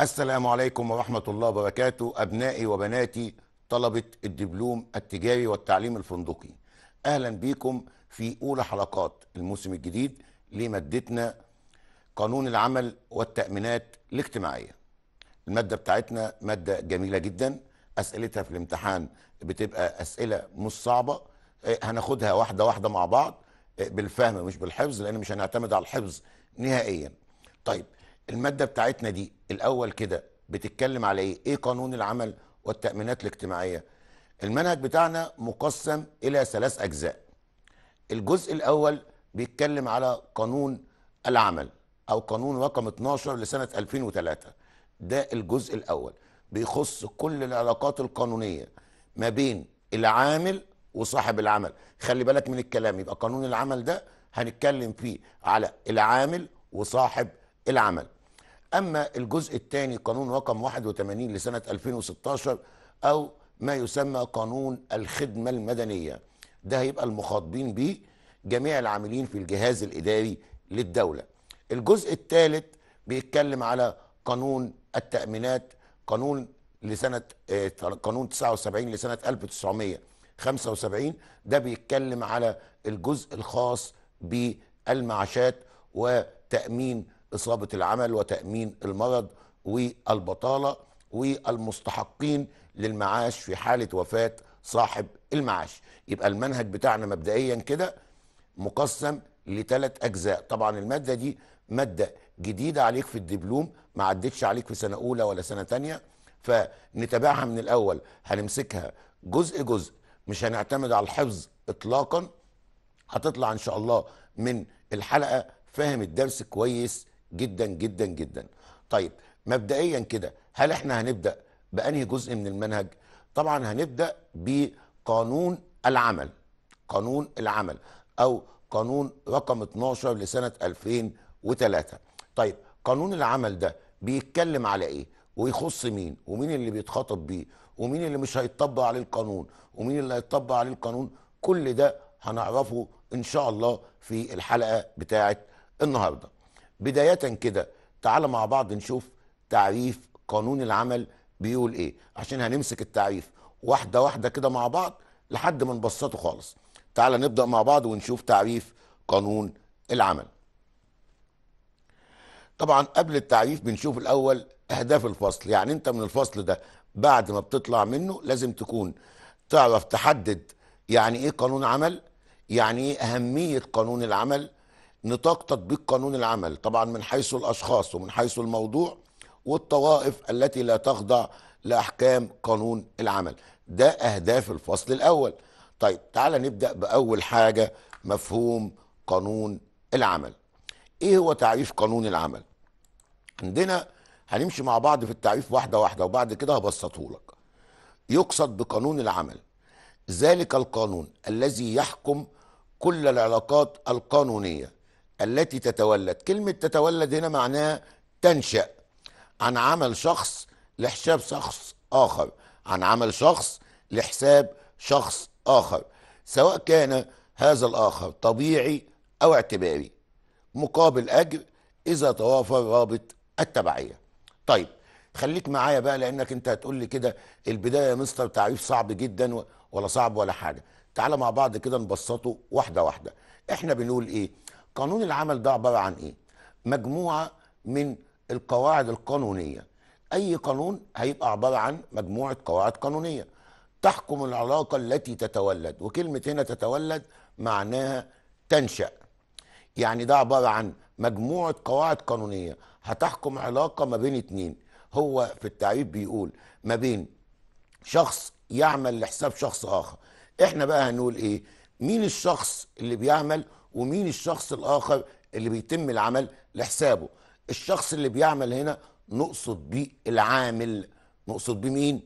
السلام عليكم ورحمة الله وبركاته أبنائي وبناتي طلبة الدبلوم التجاري والتعليم الفندقي أهلا بيكم في أولى حلقات الموسم الجديد لمادتنا قانون العمل والتأمينات الاجتماعية المادة بتاعتنا مادة جميلة جدا أسئلتها في الامتحان بتبقى أسئلة مش صعبة آه، هناخدها واحدة واحدة مع بعض آه، بالفهم مش بالحفظ لأن مش هنعتمد على الحفظ نهائيا طيب الماده بتاعتنا دي الاول كده بتتكلم على ايه ايه قانون العمل والتامينات الاجتماعيه المنهج بتاعنا مقسم الى ثلاث اجزاء الجزء الاول بيتكلم على قانون العمل او قانون رقم 12 لسنه 2003 ده الجزء الاول بيخص كل العلاقات القانونيه ما بين العامل وصاحب العمل خلي بالك من الكلام يبقى قانون العمل ده هنتكلم فيه على العامل وصاحب العمل أما الجزء الثاني قانون رقم 81 لسنة 2016 أو ما يسمى قانون الخدمة المدنية ده هيبقى المخاطبين به جميع العاملين في الجهاز الإداري للدولة الجزء الثالث بيتكلم على قانون التأمينات قانون لسنة آه، قانون 79 لسنة 1975 ده بيتكلم على الجزء الخاص بالمعاشات وتأمين اصابه العمل وتامين المرض والبطاله والمستحقين للمعاش في حاله وفاه صاحب المعاش يبقى المنهج بتاعنا مبدئيا كده مقسم لثلاث اجزاء طبعا الماده دي ماده جديده عليك في الدبلوم ما عدتش عليك في سنه اولى ولا سنه ثانيه فنتابعها من الاول هنمسكها جزء جزء مش هنعتمد على الحفظ اطلاقا هتطلع ان شاء الله من الحلقه فاهم الدرس كويس جدا جدا جدا طيب مبدئيا كده هل احنا هنبدا بانهي جزء من المنهج طبعا هنبدا بقانون العمل قانون العمل او قانون رقم 12 لسنه 2003 طيب قانون العمل ده بيتكلم على ايه ويخص مين ومين اللي بيتخاطب بيه ومين اللي مش هيطبق عليه القانون ومين اللي هيطبق عليه القانون كل ده هنعرفه ان شاء الله في الحلقه بتاعه النهارده بداية كده تعال مع بعض نشوف تعريف قانون العمل بيقول ايه عشان هنمسك التعريف واحدة واحدة كده مع بعض لحد ما نبسطه خالص تعال نبدأ مع بعض ونشوف تعريف قانون العمل طبعا قبل التعريف بنشوف الأول أهداف الفصل يعني أنت من الفصل ده بعد ما بتطلع منه لازم تكون تعرف تحدد يعني ايه قانون عمل يعني ايه أهمية قانون العمل نطاق تطبيق قانون العمل طبعا من حيث الاشخاص ومن حيث الموضوع والطوائف التي لا تخضع لاحكام قانون العمل ده اهداف الفصل الاول طيب تعالى نبدا باول حاجه مفهوم قانون العمل ايه هو تعريف قانون العمل عندنا هنمشي مع بعض في التعريف واحده واحده وبعد كده هبسطه لك يقصد بقانون العمل ذلك القانون الذي يحكم كل العلاقات القانونيه التي تتولد كلمة تتولد هنا معناها تنشأ عن عمل شخص لحساب شخص آخر عن عمل شخص لحساب شخص آخر سواء كان هذا الآخر طبيعي أو اعتباري مقابل أجر إذا توافر رابط التبعية طيب خليك معايا بقى لأنك أنت هتقول لي كده البداية يا مستر تعريف صعب جدا ولا صعب ولا حاجة تعال مع بعض كده نبسطه واحدة واحدة احنا بنقول ايه قانون العمل ده عباره عن ايه مجموعه من القواعد القانونيه اي قانون هيبقى عباره عن مجموعه قواعد قانونيه تحكم العلاقه التي تتولد وكلمه هنا تتولد معناها تنشا يعني ده عباره عن مجموعه قواعد قانونيه هتحكم علاقه ما بين اتنين هو في التعريف بيقول ما بين شخص يعمل لحساب شخص اخر احنا بقى هنقول ايه مين الشخص اللي بيعمل ومين الشخص الاخر اللي بيتم العمل لحسابه الشخص اللي بيعمل هنا نقصد بيه العامل نقصد بيه مين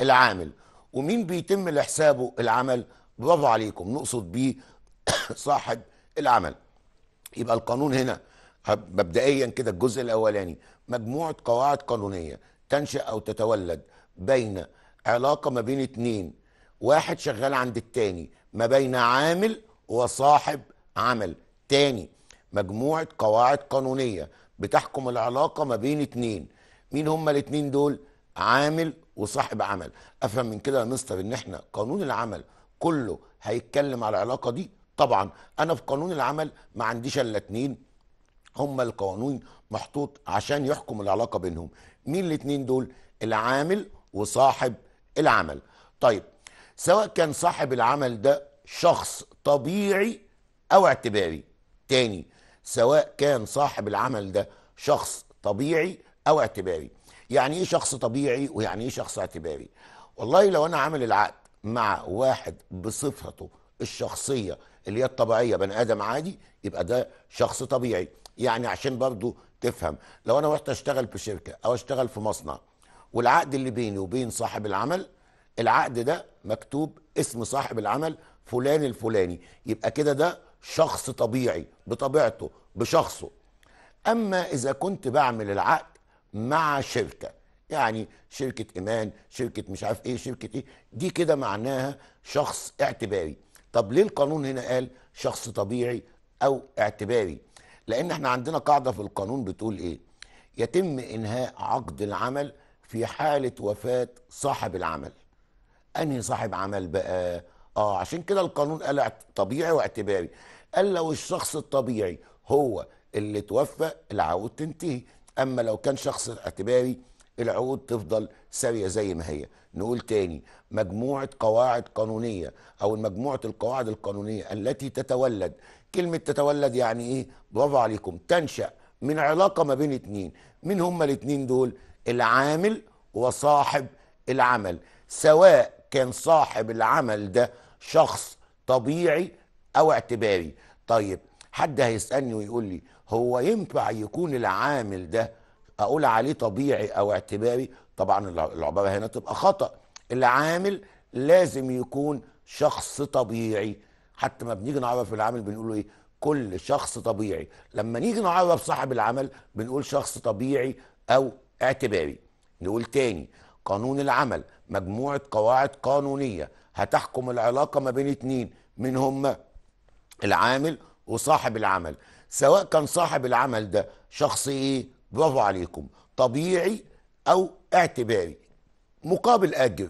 العامل ومين بيتم لحسابه العمل برافو عليكم نقصد بيه صاحب العمل يبقى القانون هنا مبدئيا كده الجزء الاولاني مجموعه قواعد قانونيه تنشا او تتولد بين علاقه ما بين اتنين واحد شغال عند التاني ما بين عامل وصاحب عمل تاني مجموعة قواعد قانونية بتحكم العلاقة ما بين اتنين مين هما الاتنين دول عامل وصاحب عمل افهم من كده يا مستر ان احنا قانون العمل كله هيتكلم على العلاقة دي طبعا انا في قانون العمل ما عنديش الا اتنين هما القوانين محطوط عشان يحكم العلاقة بينهم مين الاتنين دول العامل وصاحب العمل طيب سواء كان صاحب العمل ده شخص طبيعي أو اعتباري تاني سواء كان صاحب العمل ده شخص طبيعي أو اعتباري يعني إيه شخص طبيعي ويعني إيه شخص اعتباري والله لو أنا عامل العقد مع واحد بصفته الشخصية اللي هي الطبيعية بني آدم عادي يبقى ده شخص طبيعي يعني عشان برضو تفهم لو أنا رحت أشتغل في شركة أو أشتغل في مصنع والعقد اللي بيني وبين صاحب العمل العقد ده مكتوب اسم صاحب العمل فلان الفلاني يبقى كده ده شخص طبيعي بطبيعته بشخصه اما اذا كنت بعمل العقد مع شركه يعني شركه ايمان شركه مش عارف ايه شركه ايه دي كده معناها شخص اعتباري طب ليه القانون هنا قال شخص طبيعي او اعتباري لان احنا عندنا قاعده في القانون بتقول ايه يتم انهاء عقد العمل في حاله وفاه صاحب العمل انهي صاحب عمل بقى اه عشان كده القانون قال طبيعي واعتباري قال لو الشخص الطبيعي هو اللي توفى العقود تنتهي اما لو كان شخص اعتباري العقود تفضل ساريه زي ما هي نقول تاني مجموعه قواعد قانونيه او مجموعه القواعد القانونيه التي تتولد كلمه تتولد يعني ايه برافو عليكم تنشا من علاقه ما بين اتنين مين هما الاتنين دول العامل وصاحب العمل سواء كان صاحب العمل ده شخص طبيعي او اعتباري طيب حد هيسالني ويقول لي هو ينفع يكون العامل ده اقول عليه طبيعي او اعتباري طبعا العباره هنا تبقى خطا العامل لازم يكون شخص طبيعي حتى ما بنيجي نعرف العامل بنقول ايه كل شخص طبيعي لما نيجي نعرف صاحب العمل بنقول شخص طبيعي او اعتباري نقول تاني قانون العمل مجموعة قواعد قانونية هتحكم العلاقة ما بين اتنين من هما العامل وصاحب العمل سواء كان صاحب العمل ده شخص ايه برافو عليكم طبيعي او اعتباري مقابل اجر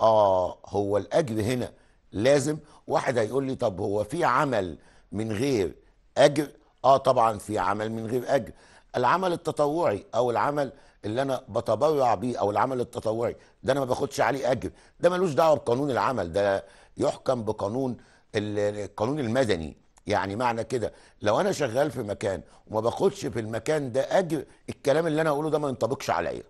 اه هو الاجر هنا لازم واحد هيقول لي طب هو في عمل من غير اجر اه طبعا في عمل من غير اجر العمل التطوعي او العمل اللي انا بتبرع بيه او العمل التطوعي ده انا ما باخدش عليه اجر ده ملوش دعوه بقانون العمل ده يحكم بقانون القانون المدني يعني معنى كده لو انا شغال في مكان وما باخدش في المكان ده اجر الكلام اللي انا اقوله ده ما ينطبقش عليا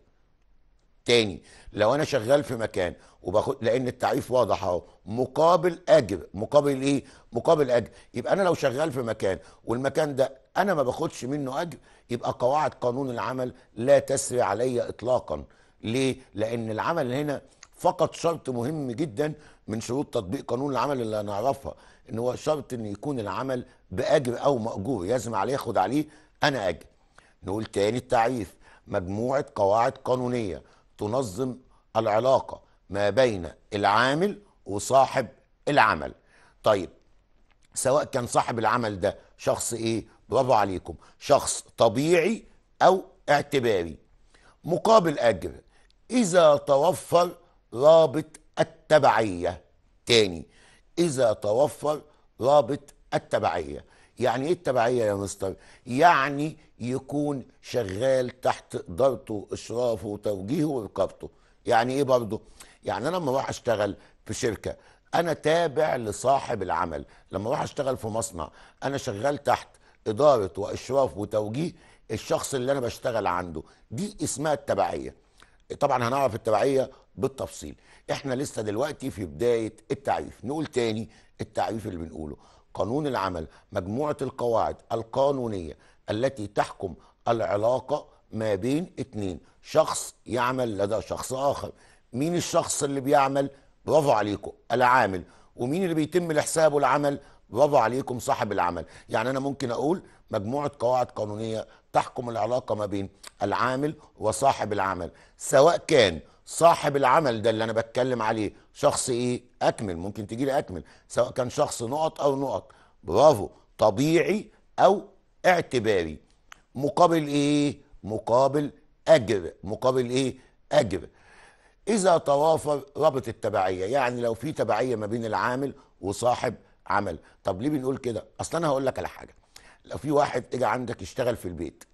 تاني لو انا شغال في مكان وباخد لان التعريف واضح اهو مقابل اجر مقابل ايه مقابل اجر يبقى انا لو شغال في مكان والمكان ده انا ما باخدش منه اجر يبقى قواعد قانون العمل لا تسري عليا اطلاقا ليه لان العمل هنا فقط شرط مهم جدا من شروط تطبيق قانون العمل اللي هنعرفها ان هو شرط ان يكون العمل باجر او ماجور يلزم عليه ياخد عليه انا اجر نقول تاني التعريف مجموعه قواعد قانونيه تنظم العلاقه ما بين العامل وصاحب العمل طيب سواء كان صاحب العمل ده شخص ايه برافو عليكم شخص طبيعي او اعتباري مقابل اجر اذا توفر رابط التبعية تاني إذا توفر رابط التبعية يعني إيه التبعية يا مستر؟ يعني يكون شغال تحت إدارته إشرافه وتوجيهه ورقابته يعني إيه برضه؟ يعني أنا لما أروح أشتغل في شركة أنا تابع لصاحب العمل لما أروح أشتغل في مصنع أنا شغال تحت إدارة وإشراف وتوجيه الشخص اللي أنا بشتغل عنده دي اسمها التبعية طبعا هنعرف التبعيه بالتفصيل احنا لسه دلوقتي في بدايه التعريف نقول تاني التعريف اللي بنقوله قانون العمل مجموعه القواعد القانونيه التي تحكم العلاقه ما بين اتنين شخص يعمل لدى شخص اخر مين الشخص اللي بيعمل برافو عليكم العامل ومين اللي بيتم لحسابه العمل برافو عليكم صاحب العمل يعني انا ممكن اقول مجموعه قواعد قانونيه تحكم العلاقه ما بين العامل وصاحب العمل سواء كان صاحب العمل ده اللي انا بتكلم عليه شخص ايه اكمل ممكن تجي لي اكمل سواء كان شخص نقط او نقط برافو طبيعي او اعتباري مقابل ايه مقابل اجر مقابل ايه اجر اذا توافر رابط التبعيه يعني لو في تبعيه ما بين العامل وصاحب عمل طب ليه بنقول كده اصل انا هقول لك على حاجه لو في واحد اجى عندك يشتغل في البيت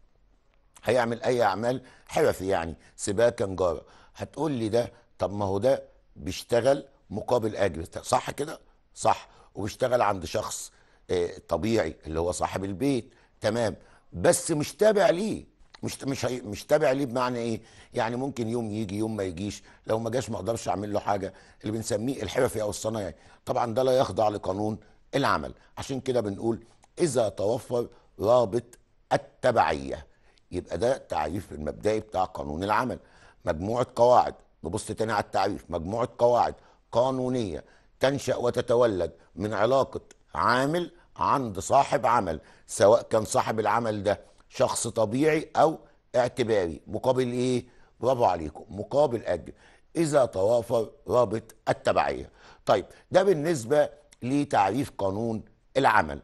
هيعمل اي اعمال حرفي يعني سباكه نجاره هتقول لي ده طب ما هو ده بيشتغل مقابل اجر صح كده صح وبيشتغل عند شخص آه، طبيعي اللي هو صاحب البيت تمام بس مش تابع ليه مش مش مش تابع ليه بمعنى ايه؟ يعني ممكن يوم يجي يوم ما يجيش، لو ما جاش ما اقدرش اعمل له حاجه، اللي بنسميه الحرفي او الصنايعي، طبعا ده لا يخضع لقانون العمل، عشان كده بنقول اذا توفر رابط التبعيه يبقى ده تعريف المبدئي بتاع قانون العمل مجموعه قواعد نبص تاني على التعريف مجموعه قواعد قانونيه تنشا وتتولد من علاقه عامل عند صاحب عمل سواء كان صاحب العمل ده شخص طبيعي او اعتباري مقابل ايه برافو عليكم مقابل اجر اذا توافر رابط التبعيه طيب ده بالنسبه لتعريف قانون العمل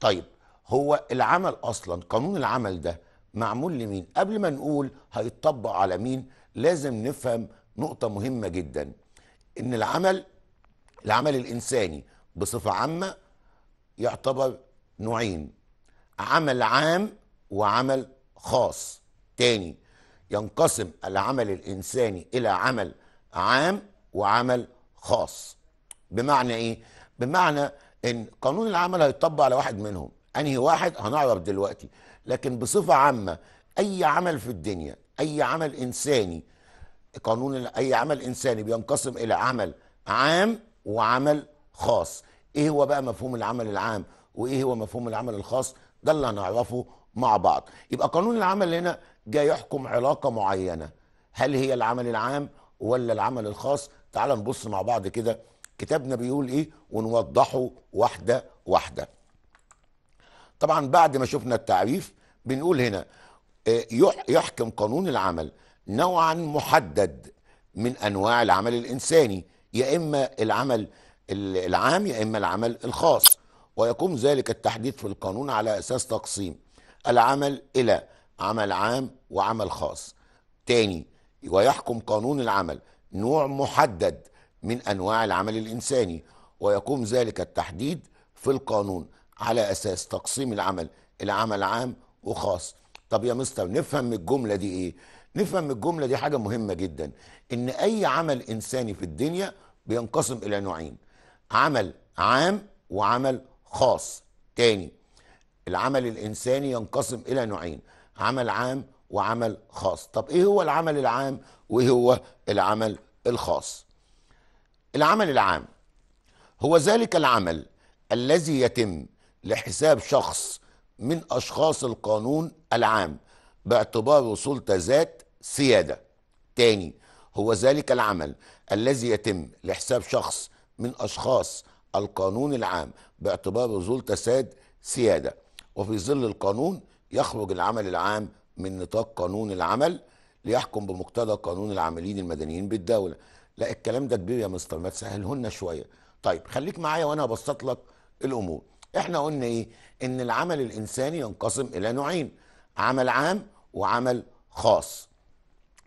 طيب هو العمل اصلا قانون العمل ده معمول لمين قبل ما نقول هيتطبق على مين لازم نفهم نقطة مهمة جدا ان العمل العمل الانساني بصفة عامة يعتبر نوعين عمل عام وعمل خاص تاني ينقسم العمل الانساني الى عمل عام وعمل خاص بمعنى ايه بمعنى ان قانون العمل هيتطبق على واحد منهم انهي واحد هنعرف دلوقتي لكن بصفه عامه اي عمل في الدنيا اي عمل انساني قانون اي عمل انساني بينقسم الى عمل عام وعمل خاص ايه هو بقى مفهوم العمل العام وايه هو مفهوم العمل الخاص ده اللي هنعرفه مع بعض يبقى قانون العمل هنا جاي يحكم علاقه معينه هل هي العمل العام ولا العمل الخاص تعال نبص مع بعض كده كتابنا بيقول ايه ونوضحه واحده واحده طبعا بعد ما شفنا التعريف بنقول هنا آه، يحكم قانون العمل نوعا محدد من انواع العمل الانساني يا اما العمل العام يا اما العمل الخاص ويقوم ذلك التحديد في القانون على اساس تقسيم العمل الى عمل عام وعمل خاص تاني ويحكم قانون العمل نوع محدد من أنواع العمل الإنساني ويقوم ذلك التحديد في القانون على أساس تقسيم العمل إلى عمل عام وخاص طب يا مستر نفهم الجملة دي إيه؟ نفهم من الجملة دي حاجة مهمة جدا إن أي عمل إنساني في الدنيا بينقسم إلى نوعين عمل عام وعمل خاص تاني العمل الإنساني ينقسم إلى نوعين عمل عام وعمل خاص طب إيه هو العمل العام وإيه هو العمل الخاص العمل العام هو ذلك العمل الذي يتم لحساب شخص من أشخاص القانون العام باعتباره سلطة ذات سيادة تاني هو ذلك العمل الذي يتم لحساب شخص من أشخاص القانون العام باعتباره سلطة ذات سيادة وفي ظل القانون يخرج العمل العام من نطاق قانون العمل ليحكم بمقتضى قانون العاملين المدنيين بالدولة لا الكلام ده كبير يا مستر ما تسهلهولنا شويه طيب خليك معايا وانا هبسط لك الامور احنا قلنا ايه ان العمل الانساني ينقسم الى نوعين عمل عام وعمل خاص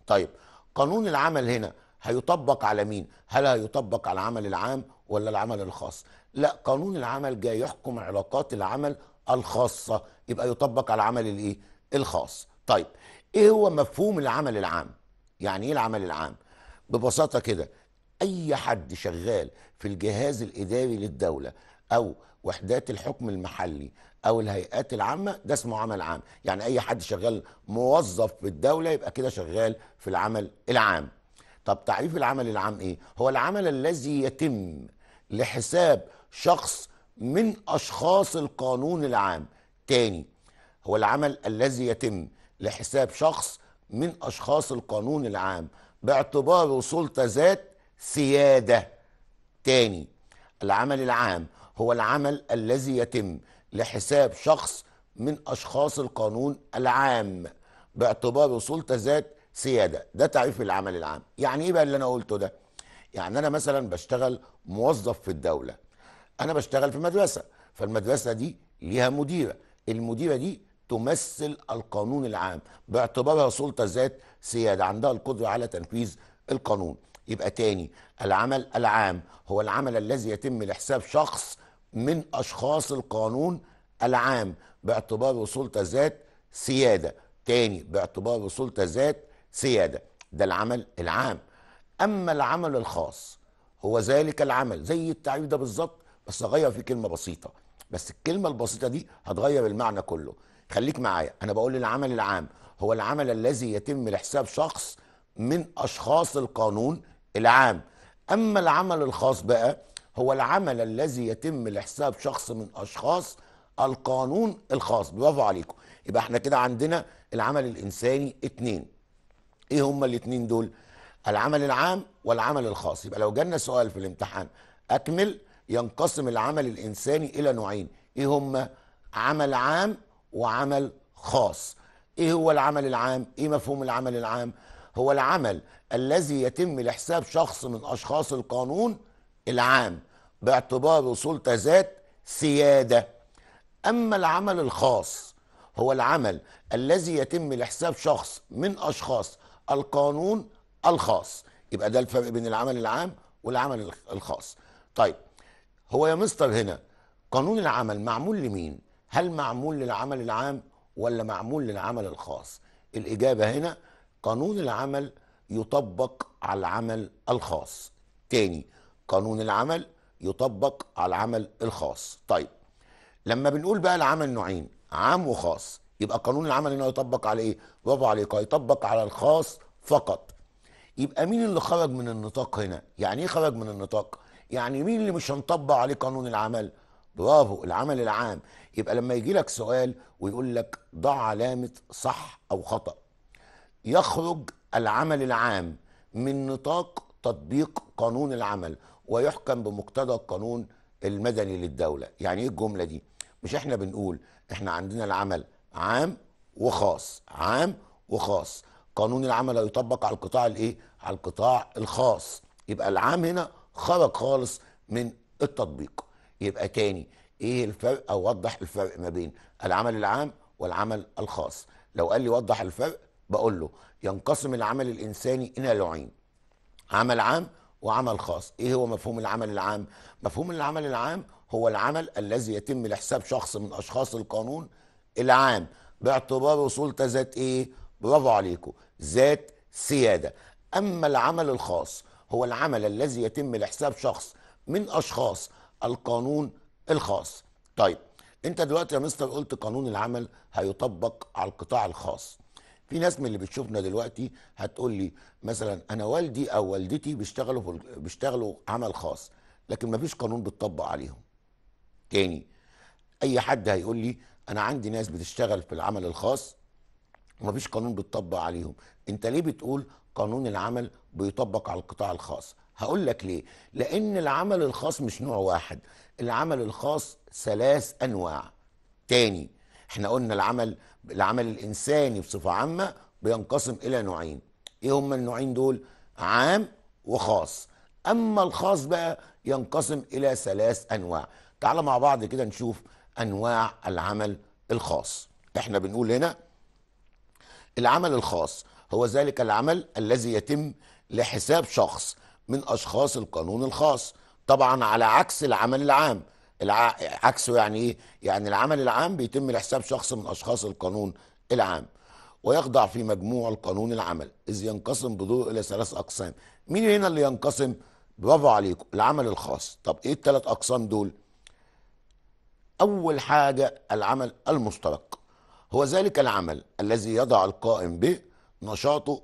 طيب قانون العمل هنا هيطبق على مين هل هيطبق على العمل العام ولا العمل الخاص لا قانون العمل جاي يحكم علاقات العمل الخاصه يبقى يطبق على العمل الايه الخاص طيب ايه هو مفهوم العمل العام يعني ايه العمل العام ببساطه كده اي حد شغال في الجهاز الاداري للدوله او وحدات الحكم المحلي او الهيئات العامه ده اسمه عمل عام يعني اي حد شغال موظف في الدوله يبقى كده شغال في العمل العام طب تعريف العمل العام ايه هو العمل الذي يتم لحساب شخص من اشخاص القانون العام تاني هو العمل الذي يتم لحساب شخص من اشخاص القانون العام باعتباره سلطة ذات سيادة تاني العمل العام هو العمل الذي يتم لحساب شخص من أشخاص القانون العام باعتباره سلطة ذات سيادة ده تعريف العمل العام يعني إيه بقى اللي أنا قلته ده يعني أنا مثلا بشتغل موظف في الدولة أنا بشتغل في مدرسة فالمدرسة دي ليها مديرة المديرة دي تمثل القانون العام باعتبارها سلطة ذات سيادة عندها القدرة على تنفيذ القانون يبقى تاني العمل العام هو العمل الذي يتم لحساب شخص من أشخاص القانون العام باعتباره سلطة ذات سيادة تاني باعتباره سلطة ذات سيادة ده العمل العام أما العمل الخاص هو ذلك العمل زي التعريف ده بالظبط بس غير فيه كلمة بسيطة بس الكلمة البسيطة دي هتغير المعنى كله خليك معايا أنا بقول العمل العام هو العمل الذي يتم لحساب شخص من أشخاص القانون العام أما العمل الخاص بقى هو العمل الذي يتم لحساب شخص من أشخاص القانون الخاص برافو عليكم يبقى احنا كده عندنا العمل الإنساني اتنين ايه هما الاتنين دول العمل العام والعمل الخاص يبقى لو جالنا سؤال في الامتحان أكمل ينقسم العمل الإنساني إلى نوعين ايه هما عمل عام وعمل خاص ايه هو العمل العام ايه مفهوم العمل العام هو العمل الذي يتم لحساب شخص من اشخاص القانون العام باعتباره سلطه ذات سياده اما العمل الخاص هو العمل الذي يتم لحساب شخص من اشخاص القانون الخاص يبقى ده الفرق بين العمل العام والعمل الخاص طيب هو يا مستر هنا قانون العمل معمول لمين هل معمول للعمل العام ولا معمول للعمل الخاص الإجابة هنا قانون العمل يطبق على العمل الخاص تاني قانون العمل يطبق على العمل الخاص طيب لما بنقول بقى العمل نوعين عام وخاص يبقى قانون العمل هنا يطبق على ايه برافو عليك يطبق على الخاص فقط يبقى مين اللي خرج من النطاق هنا يعني ايه خرج من النطاق يعني مين اللي مش هنطبق عليه قانون العمل برافو العمل العام يبقى لما يجي لك سؤال ويقول لك ضع علامة صح أو خطأ يخرج العمل العام من نطاق تطبيق قانون العمل ويحكم بمقتضى القانون المدني للدولة يعني ايه الجملة دي مش احنا بنقول احنا عندنا العمل عام وخاص عام وخاص قانون العمل يطبق على القطاع الايه على القطاع الخاص يبقى العام هنا خرج خالص من التطبيق يبقى تاني ايه الفرق او وضح الفرق ما بين العمل العام والعمل الخاص لو قال لي وضح الفرق بقول له ينقسم العمل الانساني الى نوعين عمل عام وعمل خاص ايه هو مفهوم العمل العام مفهوم العمل العام هو العمل الذي يتم لحساب شخص من اشخاص القانون العام باعتباره سلطه ذات ايه برافو عليكم ذات سياده اما العمل الخاص هو العمل الذي يتم لحساب شخص من اشخاص القانون الخاص طيب انت دلوقتي يا مستر قلت قانون العمل هيطبق على القطاع الخاص في ناس من اللي بتشوفنا دلوقتي هتقول لي مثلا انا والدي او والدتي بيشتغلوا في بيشتغلوا عمل خاص لكن ما فيش قانون بيطبق عليهم تاني اي حد هيقول لي انا عندي ناس بتشتغل في العمل الخاص وما فيش قانون بيطبق عليهم انت ليه بتقول قانون العمل بيطبق على القطاع الخاص هقول لك ليه لان العمل الخاص مش نوع واحد العمل الخاص ثلاث انواع تاني احنا قلنا العمل العمل الانساني بصفه عامه بينقسم الى نوعين ايه هما النوعين دول عام وخاص اما الخاص بقى ينقسم الى ثلاث انواع تعال مع بعض كده نشوف انواع العمل الخاص احنا بنقول هنا العمل الخاص هو ذلك العمل الذي يتم لحساب شخص من اشخاص القانون الخاص طبعا على عكس العمل العام الع... عكسه يعني ايه يعني العمل العام بيتم لحساب شخص من اشخاص القانون العام ويخضع في مجموع القانون العمل اذ ينقسم بضوء الى ثلاث اقسام مين هنا اللي ينقسم برافو عليكم العمل الخاص طب ايه الثلاث اقسام دول اول حاجه العمل المشترك هو ذلك العمل الذي يضع القائم به نشاطه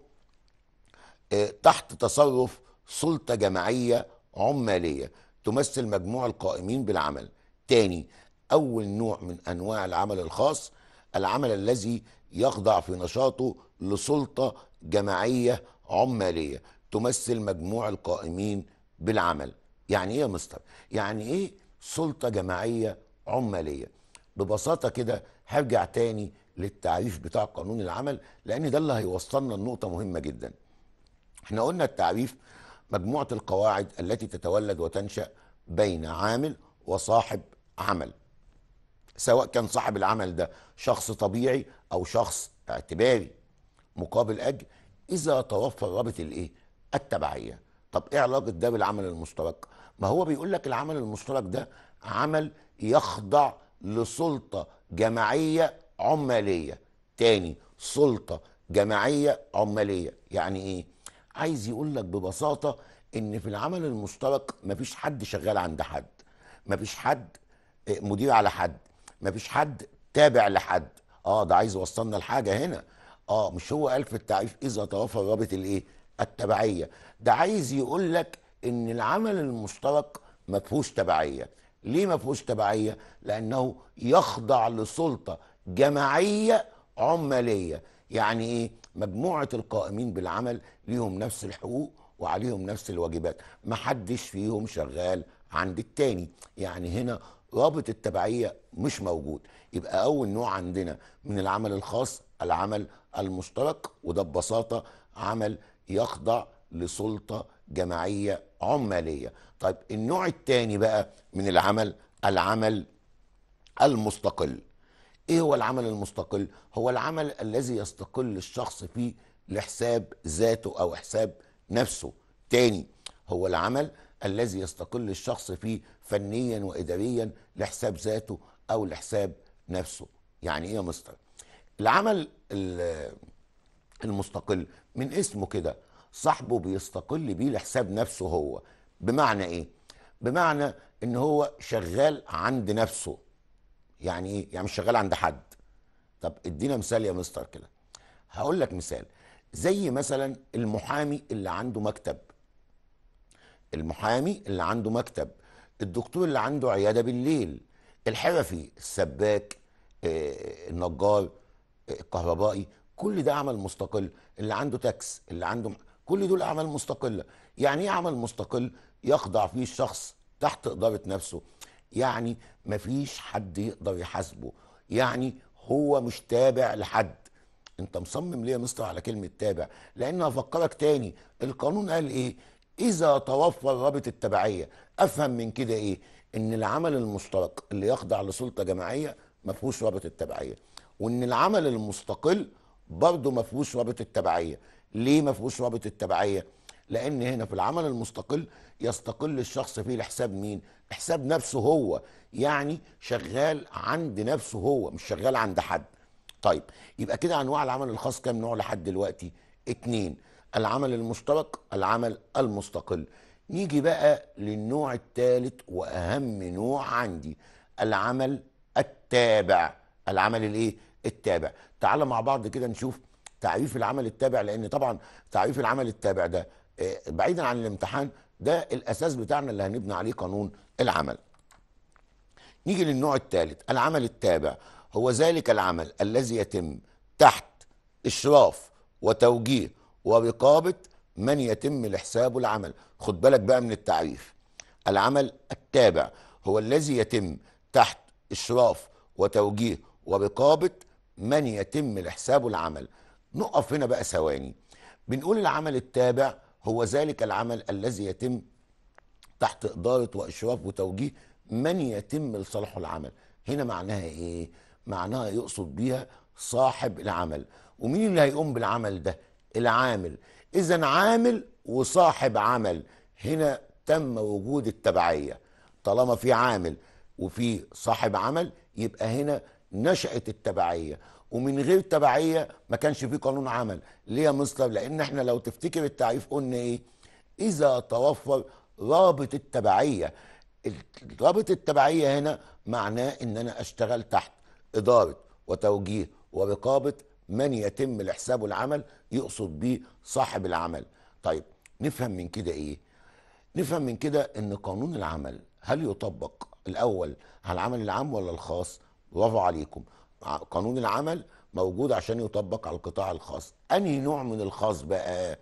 آه، تحت تصرف سلطة جماعية عمالية تمثل مجموع القائمين بالعمل تاني أول نوع من أنواع العمل الخاص العمل الذي يخضع في نشاطه لسلطة جماعية عمالية تمثل مجموع القائمين بالعمل يعني ايه يا مستر يعني ايه سلطة جماعية عمالية ببساطة كده هرجع تاني للتعريف بتاع قانون العمل لان ده اللي هيوصلنا لنقطة مهمة جدا احنا قلنا التعريف مجموعه القواعد التي تتولد وتنشا بين عامل وصاحب عمل سواء كان صاحب العمل ده شخص طبيعي او شخص اعتباري مقابل اجر اذا توفر رابط الايه التبعيه طب ايه علاقه ده بالعمل المشترك ما هو بيقول لك العمل المشترك ده عمل يخضع لسلطه جماعيه عماليه تاني سلطه جماعيه عماليه يعني ايه عايز يقول لك ببساطه ان في العمل المشترك مفيش حد شغال عند حد مفيش حد آه، مدير على حد مفيش حد تابع لحد اه ده عايز يوصلنا لحاجه هنا اه مش هو قال في التعريف اذا توفر رابط الايه التبعيه ده عايز يقول لك ان العمل المشترك ما فيهوش تبعيه ليه ما فيهوش تبعيه لانه يخضع لسلطه جماعيه عماليه يعني ايه مجموعه القائمين بالعمل ليهم نفس الحقوق وعليهم نفس الواجبات محدش فيهم شغال عند التاني يعني هنا رابط التبعيه مش موجود يبقى اول نوع عندنا من العمل الخاص العمل المشترك وده ببساطه عمل يخضع لسلطه جماعيه عماليه طيب النوع التاني بقى من العمل العمل المستقل ايه هو العمل المستقل هو العمل الذي يستقل الشخص فيه لحساب ذاته او حساب نفسه تاني هو العمل الذي يستقل الشخص فيه فنيا واداريا لحساب ذاته او لحساب نفسه يعني ايه يا مستر العمل المستقل من اسمه كده صاحبه بيستقل بيه لحساب نفسه هو بمعنى ايه بمعنى ان هو شغال عند نفسه يعني ايه يعني مش شغال عند حد طب ادينا مثال يا مستر كده هقول لك مثال زي مثلا المحامي اللي عنده مكتب المحامي اللي عنده مكتب الدكتور اللي عنده عياده بالليل الحرفي السباك آه، النجار آه، الكهربائي كل ده عمل مستقل اللي عنده تاكس اللي عنده كل دول اعمال مستقله يعني ايه عمل مستقل يخضع فيه الشخص تحت اداره نفسه يعني مفيش حد يقدر يحاسبه يعني هو مش تابع لحد انت مصمم ليه يا مستر على كلمه تابع لان هفكرك تاني القانون قال ايه اذا توفر رابط التبعيه افهم من كده ايه ان العمل المشترك اللي يخضع لسلطه جماعيه ما فيهوش رابط التبعيه وان العمل المستقل برضه ما فيهوش رابط التبعيه ليه ما فيهوش رابط التبعيه لان هنا في العمل المستقل يستقل الشخص فيه لحساب مين لحساب نفسه هو يعني شغال عند نفسه هو مش شغال عند حد طيب يبقى كده انواع العمل الخاص كام نوع لحد دلوقتي اتنين العمل المشترك العمل المستقل نيجي بقى للنوع الثالث واهم نوع عندي العمل التابع العمل الايه التابع تعال مع بعض كده نشوف تعريف العمل التابع لان طبعا تعريف العمل التابع ده آه، بعيدا عن الامتحان ده الاساس بتاعنا اللي هنبني عليه قانون العمل نيجي للنوع الثالث العمل التابع هو ذلك العمل الذي يتم تحت اشراف وتوجيه ورقابه من يتم لحسابه العمل خد بالك بقى من التعريف العمل التابع هو الذي يتم تحت اشراف وتوجيه ورقابه من يتم لحسابه العمل نقف هنا بقى ثواني بنقول العمل التابع هو ذلك العمل الذي يتم تحت إدارة وإشراف وتوجيه من يتم لصالحه العمل هنا معناها إيه؟ معناها يقصد بيها صاحب العمل ومين اللي هيقوم بالعمل ده؟ العامل إذا عامل وصاحب عمل هنا تم وجود التبعية طالما في عامل وفي صاحب عمل يبقى هنا نشأت التبعية ومن غير تبعيه ما كانش في قانون عمل ليه يا مستر لان احنا لو تفتكر التعريف قلنا ايه اذا توفر رابط التبعيه رابط التبعيه هنا معناه ان انا اشتغل تحت اداره وتوجيه ورقابه من يتم الحساب العمل يقصد به صاحب العمل طيب نفهم من كده ايه نفهم من كده ان قانون العمل هل يطبق الاول على العمل العام ولا الخاص برافو عليكم قانون العمل موجود عشان يطبق على القطاع الخاص انهي نوع من الخاص بقى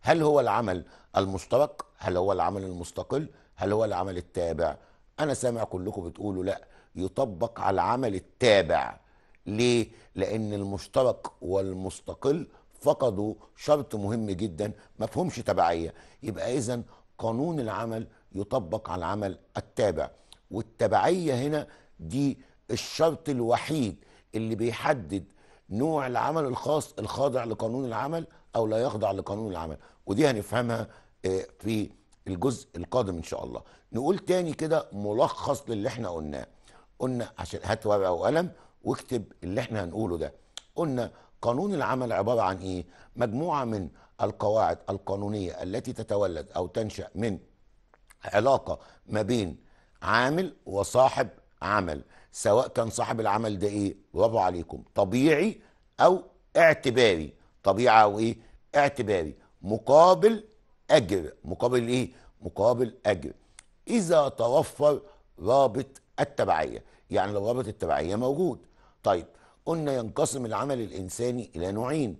هل هو العمل المشترك هل هو العمل المستقل هل هو العمل التابع انا سامع كلكم بتقولوا لا يطبق على العمل التابع ليه لان المشترك والمستقل فقدوا شرط مهم جدا مفهومش تبعيه يبقى اذا قانون العمل يطبق على العمل التابع والتبعيه هنا دي الشرط الوحيد اللي بيحدد نوع العمل الخاص الخاضع لقانون العمل او لا يخضع لقانون العمل ودي هنفهمها آه، في الجزء القادم ان شاء الله نقول تاني كده ملخص للي احنا قلناه قلنا عشان هات ورقه وقلم واكتب اللي احنا هنقوله ده قلنا قانون العمل عباره عن ايه مجموعه من القواعد القانونيه التي تتولد او تنشا من علاقه ما بين عامل وصاحب عمل سواء كان صاحب العمل ده ايه برافو عليكم طبيعي او اعتباري طبيعه او ايه اعتباري مقابل اجر مقابل ايه مقابل اجر اذا توفر رابط التبعيه يعني لو رابط التبعيه موجود طيب قلنا ينقسم العمل الانساني الى نوعين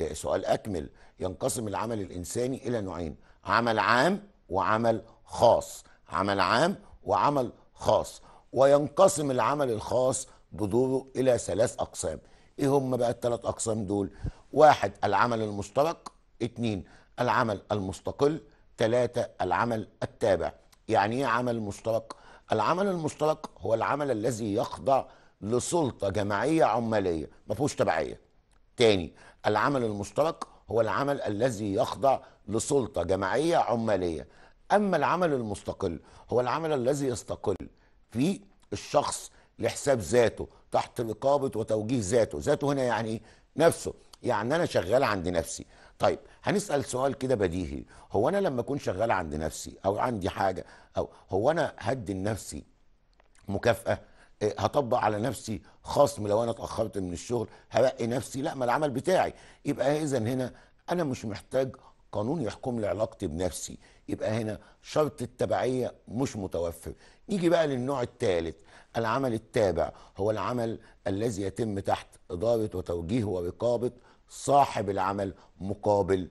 آه، سؤال اكمل ينقسم العمل الانساني الى نوعين عمل عام وعمل خاص عمل عام وعمل خاص وينقسم العمل الخاص بدوره الى ثلاث اقسام ايه هم بقى الثلاث اقسام دول واحد العمل المشترك اتنين العمل المستقل ثلاثة العمل التابع يعني ايه عمل مشترك العمل المشترك هو العمل الذي يخضع لسلطة جماعية عمالية ما فيهوش تبعية تاني العمل المشترك هو العمل الذي يخضع لسلطة جماعية عمالية أما العمل المستقل هو العمل الذي يستقل في الشخص لحساب ذاته تحت رقابه وتوجيه ذاته ذاته هنا يعني ايه نفسه يعني انا شغال عند نفسي طيب هنسال سؤال كده بديهي هو انا لما اكون شغال عند نفسي او عندي حاجه او هو انا هدي لنفسي مكافاه إيه، هطبق على نفسي خصم لو انا اتاخرت من الشغل هبقي نفسي لا ما العمل بتاعي يبقى اذا هنا انا مش محتاج قانون يحكم لي علاقتي بنفسي يبقى هنا شرط التبعيه مش متوفر نيجي بقى للنوع الثالث العمل التابع هو العمل الذي يتم تحت اداره وتوجيه ورقابه صاحب العمل مقابل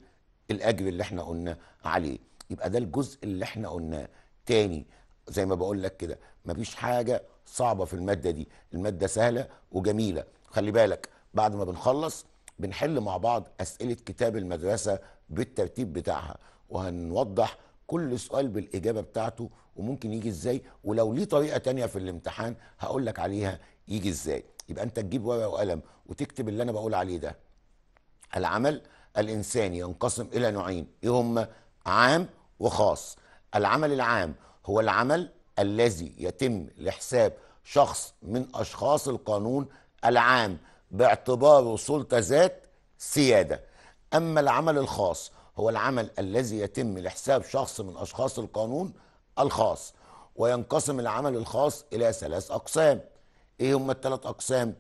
الاجر اللي احنا قلنا عليه يبقى ده الجزء اللي احنا قلناه تاني زي ما بقول لك كده مفيش حاجه صعبه في الماده دي الماده سهله وجميله خلي بالك بعد ما بنخلص بنحل مع بعض اسئله كتاب المدرسه بالترتيب بتاعها وهنوضح كل سؤال بالاجابه بتاعته وممكن يجي ازاي ولو ليه طريقه تانية في الامتحان هقول لك عليها يجي ازاي يبقى انت تجيب ورقه وقلم وتكتب اللي انا بقول عليه ده العمل الانساني ينقسم الى نوعين ايه هما عام وخاص العمل العام هو العمل الذي يتم لحساب شخص من اشخاص القانون العام باعتباره سلطه ذات سياده أما العمل الخاص هو العمل الذي يتم لحساب شخص من أشخاص القانون الخاص وينقسم العمل الخاص إلى ثلاث أقسام إيه هم الثلاث أقسام؟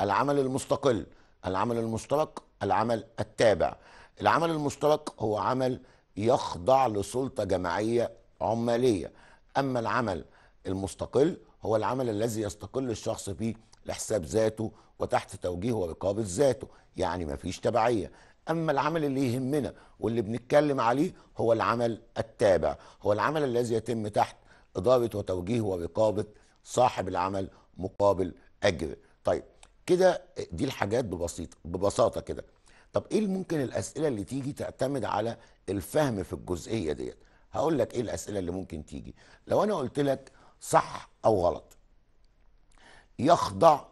العمل المستقل العمل المشترك العمل التابع العمل المشترك هو عمل يخضع لسلطة جماعية عمالية أما العمل المستقل هو العمل الذي يستقل الشخص فيه لحساب ذاته وتحت توجيه ورقابة ذاته يعني مفيش تبعية اما العمل اللي يهمنا واللي بنتكلم عليه هو العمل التابع هو العمل الذي يتم تحت اداره وتوجيه ورقابه صاحب العمل مقابل اجر طيب كده دي الحاجات ببسيطة ببساطه كده طب ايه ممكن الاسئله اللي تيجي تعتمد على الفهم في الجزئيه ديت هقول لك ايه الاسئله اللي ممكن تيجي لو انا قلت لك صح او غلط يخضع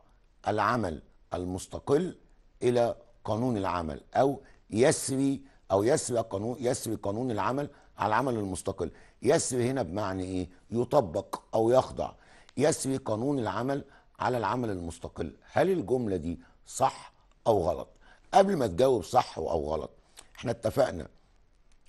العمل المستقل الى قانون العمل او يسري او يسري قانون يسري قانون العمل على العمل المستقل يسري هنا بمعنى ايه يطبق او يخضع يسري قانون العمل على العمل المستقل هل الجمله دي صح او غلط قبل ما تجاوب صح او غلط احنا اتفقنا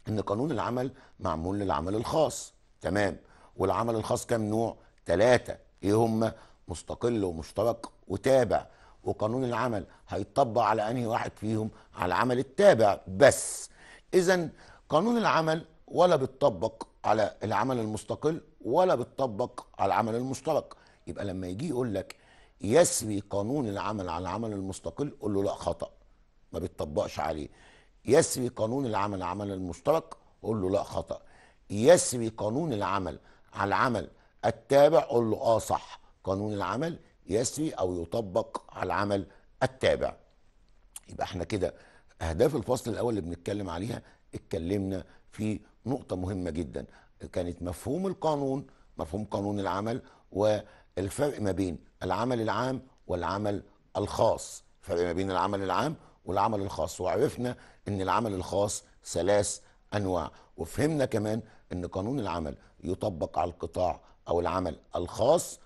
ان قانون العمل معمول للعمل الخاص تمام والعمل الخاص كام نوع ثلاثة ايه هم مستقل ومشترك وتابع وقانون العمل هيطبق على انهي واحد فيهم على العمل التابع بس اذا قانون العمل ولا بيتطبق على العمل المستقل ولا بيتطبق على العمل المشترك يبقى لما يجي يقول لك يسري قانون العمل على العمل المستقل قول له لا خطأ ما بيتطبقش عليه يسري قانون العمل على العمل المشترك قول له لا خطأ يسري قانون العمل على العمل التابع قول له اه صح قانون العمل يسري او يطبق على العمل التابع يبقى احنا كده اهداف الفصل الاول اللي بنتكلم عليها اتكلمنا في نقطه مهمه جدا كانت مفهوم القانون مفهوم قانون العمل والفرق ما بين العمل العام والعمل الخاص الفرق ما بين العمل العام والعمل الخاص وعرفنا ان العمل الخاص ثلاث انواع وفهمنا كمان ان قانون العمل يطبق على القطاع او العمل الخاص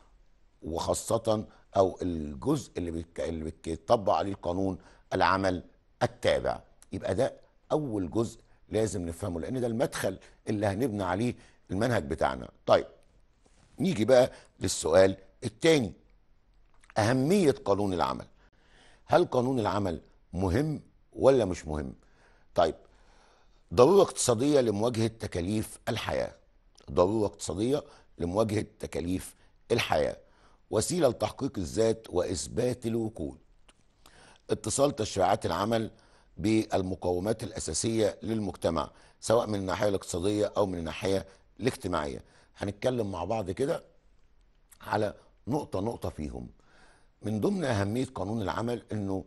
وخاصه او الجزء اللي بيطبق عليه القانون العمل التابع يبقى ده اول جزء لازم نفهمه لان ده المدخل اللي هنبني عليه المنهج بتاعنا طيب نيجي بقى للسؤال الثاني اهميه قانون العمل هل قانون العمل مهم ولا مش مهم طيب ضروره اقتصاديه لمواجهه تكاليف الحياه ضروره اقتصاديه لمواجهه تكاليف الحياه وسيلة لتحقيق الذات وإثبات الوجود اتصال تشريعات العمل بالمقومات الأساسية للمجتمع سواء من الناحية الاقتصادية أو من الناحية الاجتماعية هنتكلم مع بعض كده على نقطة نقطة فيهم من ضمن أهمية قانون العمل أنه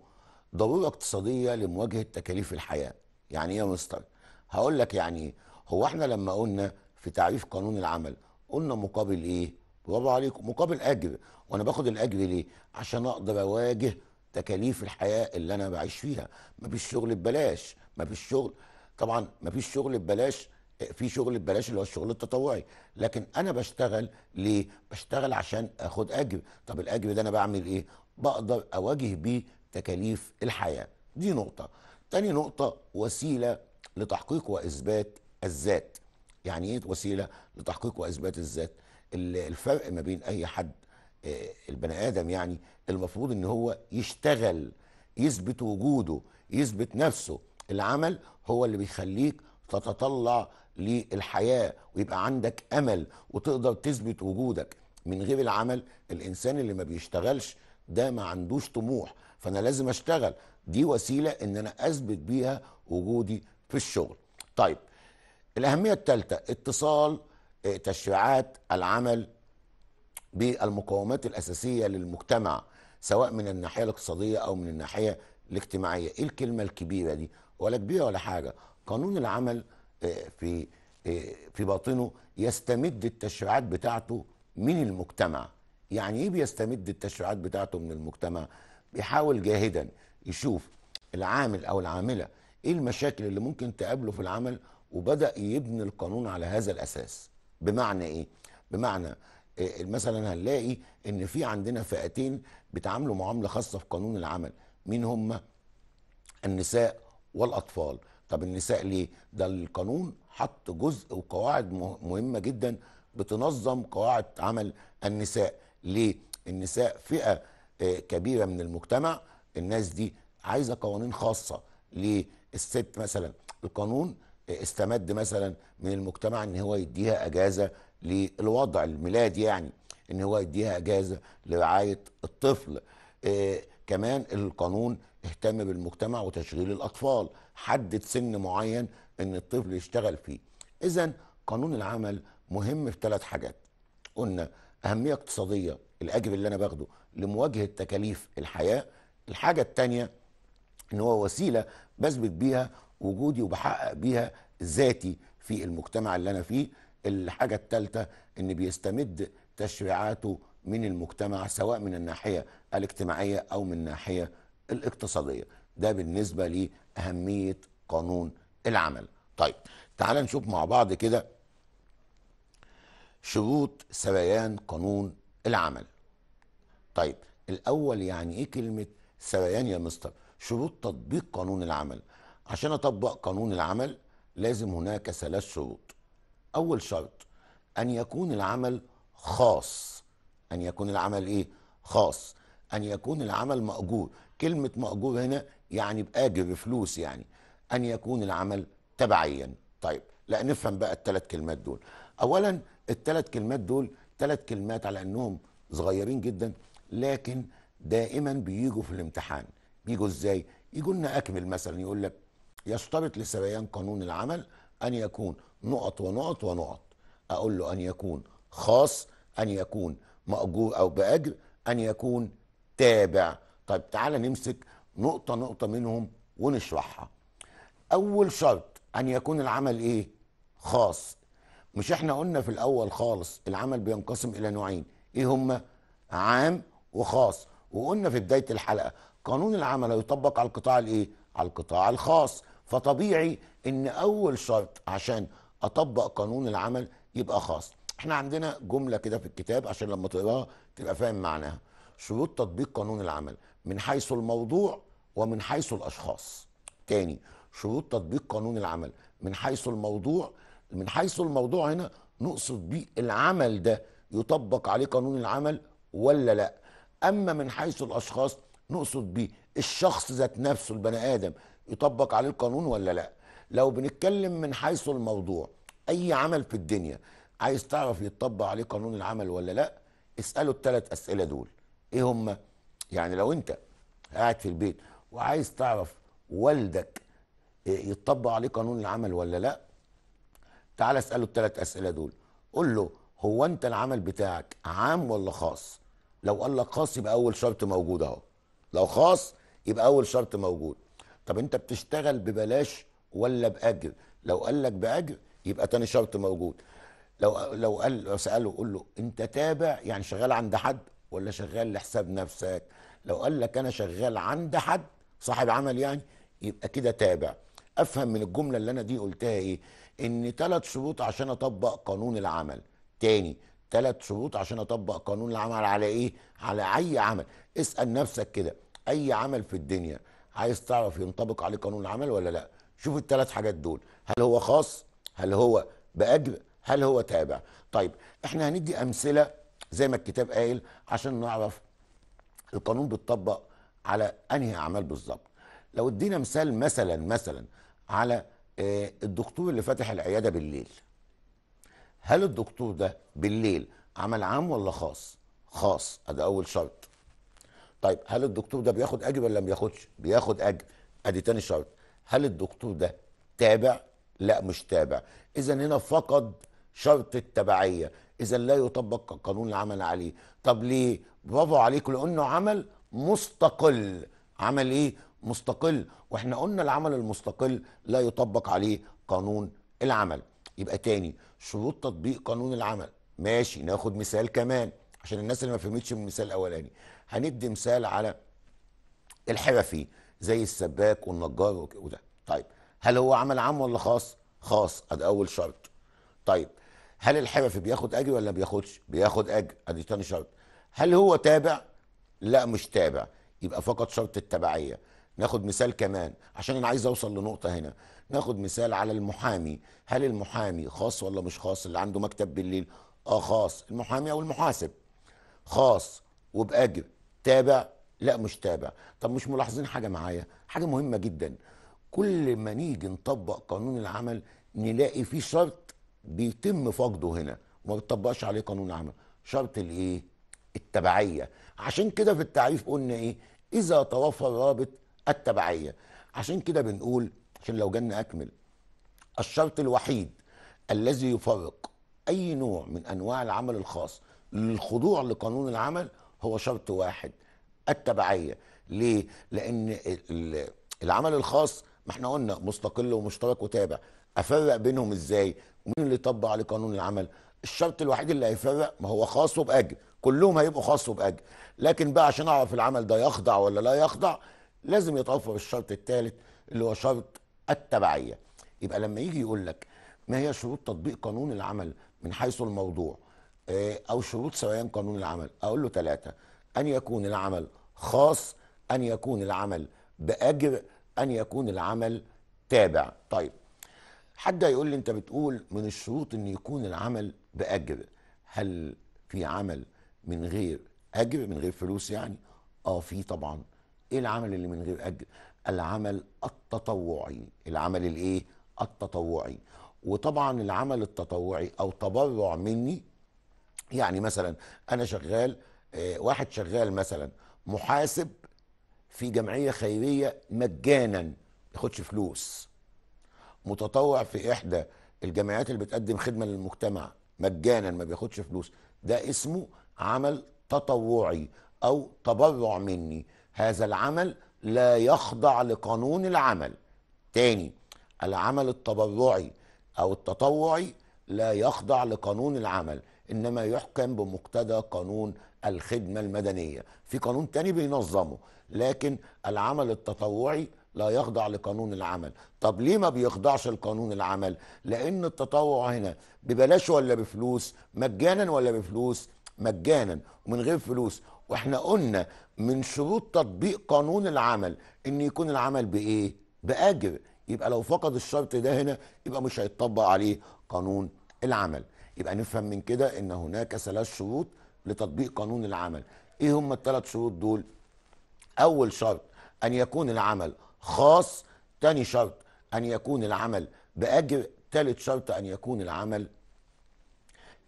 ضرورة اقتصادية لمواجهة تكاليف الحياة يعني إيه يا مستر؟ هقول لك يعني إيه. هو احنا لما قلنا في تعريف قانون العمل قلنا مقابل ايه برافو عليكم مقابل اجر وانا باخد الاجر ليه عشان اقدر اواجه تكاليف الحياه اللي انا بعيش فيها مفيش شغل ببلاش مفيش شغل طبعا مفيش شغل ببلاش في شغل ببلاش اللي هو الشغل التطوعي لكن انا بشتغل ليه بشتغل عشان اخد اجر طب الاجر ده انا بعمل ايه بقدر اواجه بيه تكاليف الحياه دي نقطه تاني نقطه وسيله لتحقيق واثبات الذات يعني ايه وسيله لتحقيق واثبات الذات الفرق ما بين اي حد آه، البني ادم يعني المفروض ان هو يشتغل يثبت وجوده يثبت نفسه العمل هو اللي بيخليك تتطلع للحياه ويبقى عندك امل وتقدر تثبت وجودك من غير العمل الانسان اللي ما بيشتغلش ده ما عندوش طموح فانا لازم اشتغل دي وسيله ان انا اثبت بيها وجودي في الشغل طيب الاهميه الثالثه اتصال تشريعات العمل بالمقومات الاساسيه للمجتمع سواء من الناحيه الاقتصاديه او من الناحيه الاجتماعيه ايه الكلمه الكبيره دي ولا كبيره ولا حاجه قانون العمل آه، في آه، في باطنه يستمد التشريعات بتاعته من المجتمع يعني ايه بيستمد التشريعات بتاعته من المجتمع بيحاول جاهدا يشوف العامل او العامله ايه المشاكل اللي ممكن تقابله في العمل وبدا يبني القانون على هذا الاساس بمعنى ايه بمعنى آه، مثلا هنلاقي ان في عندنا فئتين بيتعاملوا معامله خاصه في قانون العمل مين هم النساء والاطفال طب النساء ليه ده القانون حط جزء وقواعد مهمه جدا بتنظم قواعد عمل النساء ليه النساء فئه آه، كبيره من المجتمع الناس دي عايزه قوانين خاصه للست مثلا القانون استمد مثلا من المجتمع ان هو يديها اجازه للوضع الميلاد يعني ان هو يديها اجازه لرعايه الطفل إيه كمان القانون اهتم بالمجتمع وتشغيل الاطفال حدد سن معين ان الطفل يشتغل فيه اذا قانون العمل مهم في ثلاث حاجات قلنا اهميه اقتصاديه الاجر اللي انا باخده لمواجهه تكاليف الحياه الحاجه الثانيه ان هو وسيله بثبت بيها وجودي وبحقق بيها ذاتي في المجتمع اللي انا فيه الحاجه الثالثه ان بيستمد تشريعاته من المجتمع سواء من الناحيه الاجتماعيه او من الناحيه الاقتصاديه ده بالنسبه لاهميه قانون العمل طيب تعال نشوف مع بعض كده شروط سريان قانون العمل طيب الاول يعني ايه كلمه سريان يا مستر شروط تطبيق قانون العمل عشان اطبق قانون العمل لازم هناك ثلاث شروط اول شرط ان يكون العمل خاص ان يكون العمل ايه خاص ان يكون العمل ماجور كلمه ماجور هنا يعني باجر بفلوس يعني ان يكون العمل تبعيا طيب لا نفهم بقى الثلاث كلمات دول اولا الثلاث كلمات دول ثلاث كلمات على انهم صغيرين جدا لكن دائما بيجوا في الامتحان بيجوا ازاي يجوا لنا اكمل مثلا يقول لك يشترط لسريان قانون العمل أن يكون نقط ونقط ونقط أقول له أن يكون خاص أن يكون مأجور أو بأجر أن يكون تابع طيب تعالى نمسك نقطة نقطة منهم ونشرحها أول شرط أن يكون العمل إيه خاص مش احنا قلنا في الأول خالص العمل بينقسم إلى نوعين إيه هما عام وخاص وقلنا في بداية الحلقة قانون العمل هيطبق على القطاع الإيه على القطاع الخاص فطبيعي ان اول شرط عشان اطبق قانون العمل يبقى خاص احنا عندنا جمله كده في الكتاب عشان لما تقراها تبقى فاهم معناها شروط تطبيق قانون العمل من حيث الموضوع ومن حيث الاشخاص تاني شروط تطبيق قانون العمل من حيث الموضوع من حيث الموضوع هنا نقصد بيه العمل ده يطبق عليه قانون العمل ولا لا اما من حيث الاشخاص نقصد بيه الشخص ذات نفسه البني ادم يطبق عليه القانون ولا لا لو بنتكلم من حيث الموضوع اي عمل في الدنيا عايز تعرف يتطبق عليه قانون العمل ولا لا اساله الثلاث اسئله دول ايه هم يعني لو انت قاعد في البيت وعايز تعرف والدك يطبق عليه قانون العمل ولا لا تعال اساله الثلاث اسئله دول قول له هو انت العمل بتاعك عام ولا خاص لو قال لك خاص يبقى اول شرط موجود اهو لو خاص يبقى اول شرط موجود طب انت بتشتغل ببلاش ولا باجر لو قال لك باجر يبقى تاني شرط موجود لو لو قال لو ساله قول له انت تابع يعني شغال عند حد ولا شغال لحساب نفسك لو قال لك انا شغال عند حد صاحب عمل يعني يبقى كده تابع افهم من الجمله اللي انا دي قلتها ايه ان ثلاث شروط عشان اطبق قانون العمل تاني ثلاث شروط عشان اطبق قانون العمل على ايه على اي عمل اسال نفسك كده اي عمل في الدنيا عايز تعرف ينطبق عليه قانون العمل ولا لا شوف الثلاث حاجات دول هل هو خاص هل هو باجر هل هو تابع طيب احنا هندي امثله زي ما الكتاب قايل عشان نعرف القانون بيتطبق على انهي اعمال بالظبط لو ادينا مثال مثلا مثلا على آه، الدكتور اللي فاتح العياده بالليل هل الدكتور ده بالليل عمل عام ولا خاص خاص ده اول شرط طيب هل الدكتور ده بياخد اجر ولا ما بياخدش؟ بياخد اجر ادي تاني شرط هل الدكتور ده تابع؟ لا مش تابع اذا هنا فقد شرط التبعيه اذا لا يطبق قانون العمل عليه طب ليه؟ برافو عليكم لانه عمل مستقل عمل ايه؟ مستقل واحنا قلنا العمل المستقل لا يطبق عليه قانون العمل يبقى تاني شروط تطبيق قانون العمل ماشي ناخد مثال كمان عشان الناس اللي ما فهمتش من المثال الاولاني هندي مثال على الحرفي زي السباك والنجار وده طيب هل هو عمل عام ولا خاص خاص ادي اول شرط طيب هل الحرفي بياخد اجر ولا بياخدش بياخد اجر ادي تاني شرط هل هو تابع لا مش تابع يبقى فقط شرط التبعيه ناخد مثال كمان عشان انا عايز اوصل لنقطه هنا ناخد مثال على المحامي هل المحامي خاص ولا مش خاص اللي عنده مكتب بالليل اه خاص المحامي او المحاسب خاص وباجر تابع لا مش تابع طب مش ملاحظين حاجه معايا حاجه مهمه جدا كل ما نيجي نطبق قانون العمل نلاقي في شرط بيتم فقده هنا وما بتطبقش عليه قانون العمل شرط الايه التبعيه عشان كده في التعريف قلنا ايه اذا توفر رابط التبعيه عشان كده بنقول عشان لو جالنا اكمل الشرط الوحيد الذي يفرق اي نوع من انواع العمل الخاص للخضوع لقانون العمل هو شرط واحد التبعيه ليه لان العمل الخاص ما احنا قلنا مستقل ومشترك وتابع افرق بينهم ازاي ومين اللي يطبق عليه قانون العمل الشرط الوحيد اللي هيفرق ما هو خاص وباجر كلهم هيبقوا خاص وباجر لكن بقى عشان اعرف العمل ده يخضع ولا لا يخضع لازم يتوفر الشرط الثالث اللي هو شرط التبعيه يبقى لما يجي يقول لك ما هي شروط تطبيق قانون العمل من حيث الموضوع آه، او شروط سواء قانون العمل اقول له ثلاثه ان يكون العمل خاص ان يكون العمل باجر ان يكون العمل تابع طيب حد هيقول لي انت بتقول من الشروط ان يكون العمل باجر هل في عمل من غير اجر من غير فلوس يعني اه في طبعا ايه العمل اللي من غير اجر العمل التطوعي العمل الايه التطوعي وطبعا العمل التطوعي او تبرع مني يعني مثلا انا شغال آه، واحد شغال مثلا محاسب في جمعيه خيريه مجانا ياخدش فلوس متطوع في احدى الجمعيات اللي بتقدم خدمه للمجتمع مجانا ما بياخدش فلوس ده اسمه عمل تطوعي او تبرع مني هذا العمل لا يخضع لقانون العمل تاني العمل التبرعي او التطوعي لا يخضع لقانون العمل انما يحكم بمقتضى قانون الخدمه المدنيه في قانون تاني بينظمه لكن العمل التطوعي لا يخضع لقانون العمل طب ليه ما بيخضعش لقانون العمل لان التطوع هنا ببلاش ولا بفلوس مجانا ولا بفلوس مجانا ومن غير فلوس واحنا قلنا من شروط تطبيق قانون العمل ان يكون العمل بايه باجر يبقى لو فقد الشرط ده هنا يبقى مش هيتطبق عليه قانون العمل يبقى نفهم من كده ان هناك ثلاث شروط لتطبيق قانون العمل ايه هم الثلاث شروط دول اول شرط ان يكون العمل خاص تاني شرط ان يكون العمل باجر تالت شرط ان يكون العمل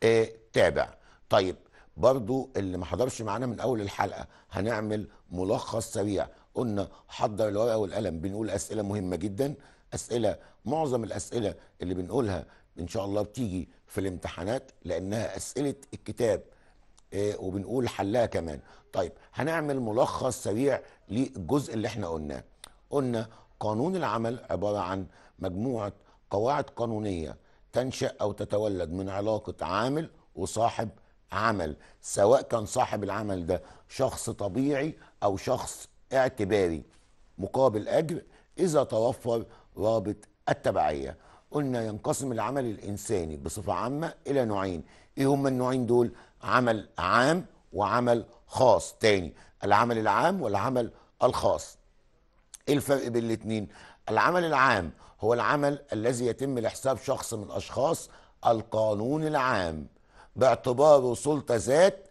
آه تابع طيب برضو اللي ما حضرش معانا من اول الحلقه هنعمل ملخص سريع قلنا حضر الورقه والقلم بنقول اسئله مهمه جدا اسئله معظم الاسئله اللي بنقولها ان شاء الله بتيجي في الامتحانات لانها اسئله الكتاب آه، وبنقول حلها كمان طيب هنعمل ملخص سريع للجزء اللي احنا قلناه قلنا قانون العمل عباره عن مجموعه قواعد قانونيه تنشا او تتولد من علاقه عامل وصاحب عمل سواء كان صاحب العمل ده شخص طبيعي او شخص اعتباري مقابل اجر اذا توفر رابط التبعيه قلنا ينقسم العمل الإنساني بصفة عامة إلى نوعين إيه هما النوعين دول عمل عام وعمل خاص تاني العمل العام والعمل الخاص إيه الفرق بين الاتنين العمل العام هو العمل الذي يتم لحساب شخص من أشخاص القانون العام باعتباره سلطة ذات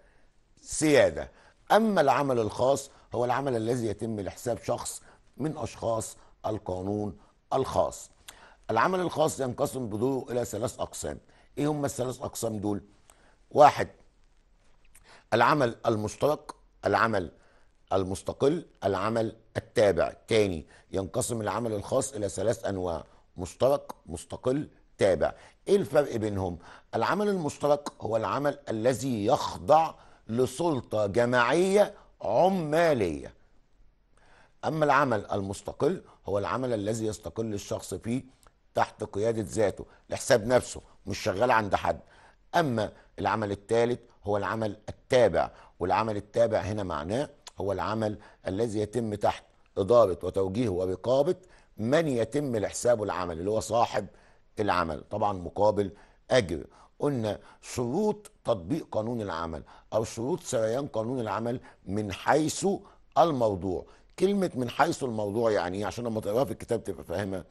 سيادة أما العمل الخاص هو العمل الذي يتم لحساب شخص من أشخاص القانون الخاص العمل الخاص ينقسم بدوره إلى ثلاث أقسام إيه هم الثلاث أقسام دول واحد العمل المشترك العمل المستقل العمل التابع تاني ينقسم العمل الخاص إلى ثلاث أنواع مشترك مستقل تابع إيه الفرق بينهم العمل المشترك هو العمل الذي يخضع لسلطة جماعية عمالية أما العمل المستقل هو العمل الذي يستقل الشخص فيه تحت قيادة ذاته لحساب نفسه مش شغال عند حد أما العمل الثالث هو العمل التابع والعمل التابع هنا معناه هو العمل الذي يتم تحت إدارة وتوجيه ورقابة من يتم لحسابه العمل اللي هو صاحب العمل طبعا مقابل أجر قلنا شروط تطبيق قانون العمل أو شروط سريان قانون العمل من حيث الموضوع كلمة من حيث الموضوع يعني إيه؟ عشان لما تقراها في الكتاب تبقى فاهمها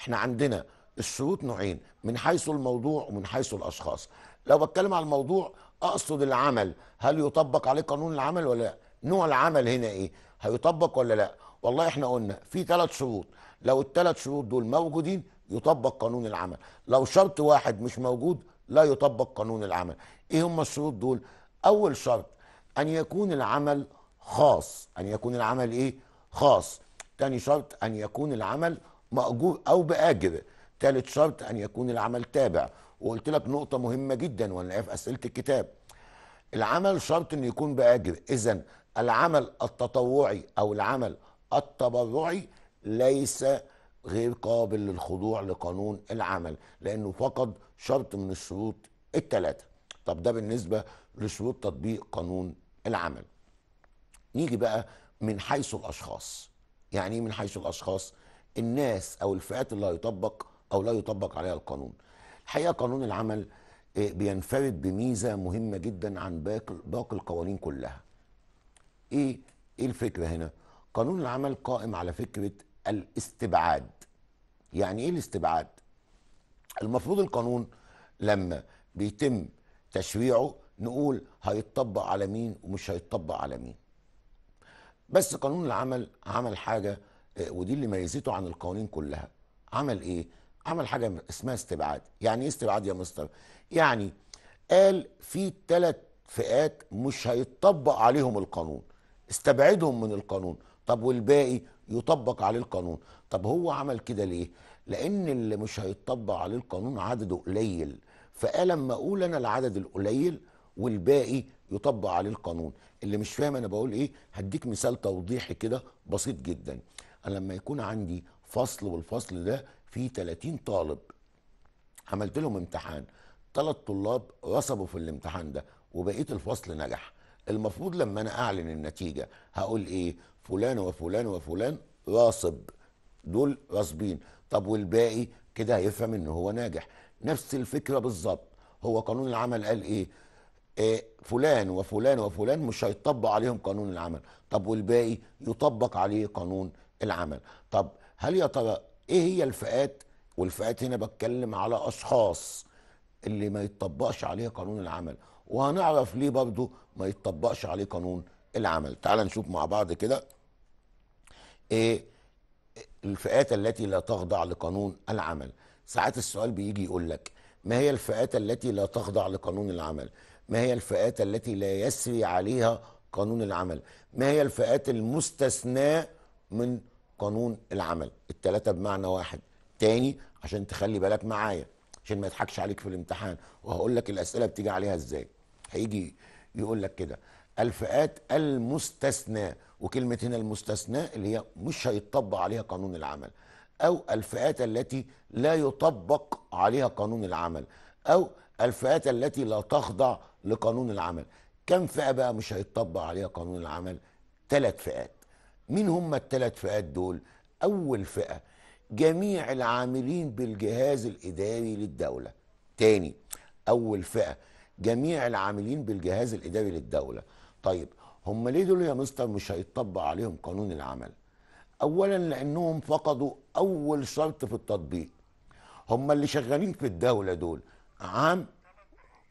احنا عندنا الشروط نوعين من حيث الموضوع ومن حيث الاشخاص لو بتكلم على الموضوع اقصد العمل هل يطبق عليه قانون العمل ولا لا نوع العمل هنا ايه هيطبق ولا لا والله احنا قلنا في ثلاث شروط لو الثلاث شروط دول موجودين يطبق قانون العمل لو شرط واحد مش موجود لا يطبق قانون العمل ايه هم الشروط دول اول شرط ان يكون العمل خاص ان يكون العمل ايه خاص تاني شرط ان يكون العمل مأجور أو بآجر ثالث شرط أن يكون العمل تابع وقلت لك نقطة مهمة جدا وأنا في أسئلة الكتاب العمل شرط أن يكون بآجر إذا العمل التطوعي أو العمل التبرعي ليس غير قابل للخضوع لقانون العمل لأنه فقد شرط من الشروط الثلاثة طب ده بالنسبة لشروط تطبيق قانون العمل نيجي بقى من حيث الأشخاص يعني إيه من حيث الأشخاص الناس او الفئات اللي هيطبق او لا يطبق عليها القانون الحقيقه قانون العمل آه، بينفرد بميزه مهمه جدا عن باقي القوانين كلها ايه ايه الفكره هنا قانون العمل قائم على فكره الاستبعاد يعني ايه الاستبعاد المفروض القانون لما بيتم تشريعه نقول هيتطبق على مين ومش هيتطبق على مين بس قانون العمل عمل حاجه آه، ودي اللي ميزته عن القوانين كلها عمل ايه عمل حاجه اسمها استبعاد يعني ايه استبعاد يا مستر يعني قال في ثلاث فئات مش هيتطبق عليهم القانون استبعدهم من القانون طب والباقي يطبق عليه القانون طب هو عمل كده ليه لان اللي مش هيتطبق عليه القانون عدده قليل فقال لما اقول انا العدد القليل والباقي يطبق عليه القانون اللي مش فاهم انا بقول ايه هديك مثال توضيحي كده بسيط جدا انا لما يكون عندي فصل والفصل ده فيه 30 طالب عملت لهم امتحان ثلاث طلاب رسبوا في الامتحان ده وبقيه الفصل نجح المفروض لما انا اعلن النتيجه هقول ايه فلان وفلان وفلان راصب دول راصبين طب والباقي كده هيفهم ان هو ناجح نفس الفكره بالظبط هو قانون العمل قال ايه آه، فلان وفلان وفلان مش هيطبق عليهم قانون العمل طب والباقي يطبق عليه قانون العمل طب هل يا ترى ايه هي الفئات والفئات هنا بتكلم على اشخاص اللي ما يتطبقش عليها قانون العمل وهنعرف ليه برضه ما يتطبقش عليه قانون العمل تعال نشوف مع بعض كده ايه الفئات التي لا تخضع لقانون العمل ساعات السؤال بيجي يقول لك ما هي الفئات التي لا تخضع لقانون العمل ما هي الفئات التي لا يسري عليها قانون العمل ما هي الفئات المستثناه من قانون العمل التلاتة بمعنى واحد تاني عشان تخلي بالك معايا عشان ما يضحكش عليك في الامتحان وهقول لك الاسئله بتيجي عليها ازاي هيجي يقول لك كده الفئات المستثنى وكلمه هنا المستثنى اللي هي مش هيطبق عليها قانون العمل او الفئات التي لا يطبق عليها قانون العمل او الفئات التي لا تخضع لقانون العمل كم فئه بقى مش هيطبق عليها قانون العمل ثلاث فئات مين هم الثلاث فئات دول اول فئه جميع العاملين بالجهاز الاداري للدوله تاني اول فئه جميع العاملين بالجهاز الاداري للدوله طيب هم ليه دول يا مستر مش هيطبق عليهم قانون العمل اولا لانهم فقدوا اول شرط في التطبيق هم اللي شغالين في الدوله دول عام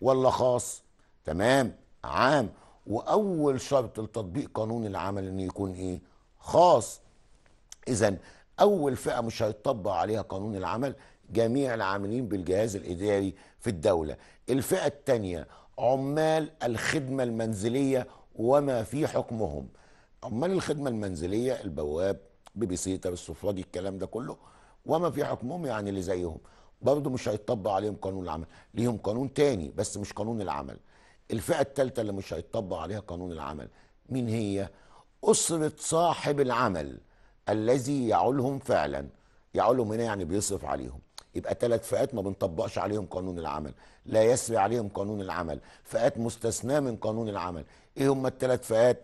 ولا خاص تمام عام واول شرط لتطبيق قانون العمل انه يكون ايه خاص اذا اول فئه مش هيطبق عليها قانون العمل جميع العاملين بالجهاز الاداري في الدوله الفئه الثانيه عمال الخدمه المنزليه وما في حكمهم عمال الخدمه المنزليه البواب سيتر طيب، السفراجي الكلام ده كله وما في حكمهم يعني اللي زيهم برضه مش هيطبق عليهم قانون العمل ليهم قانون تاني بس مش قانون العمل الفئه الثالثه اللي مش هيطبق عليها قانون العمل مين هي أسرة صاحب العمل الذي يعولهم فعلا يعولهم هنا يعني بيصرف عليهم يبقى ثلاث فئات ما بنطبقش عليهم قانون العمل لا يسري عليهم قانون العمل فئات مستثناة من قانون العمل ايه هم الثلاث فئات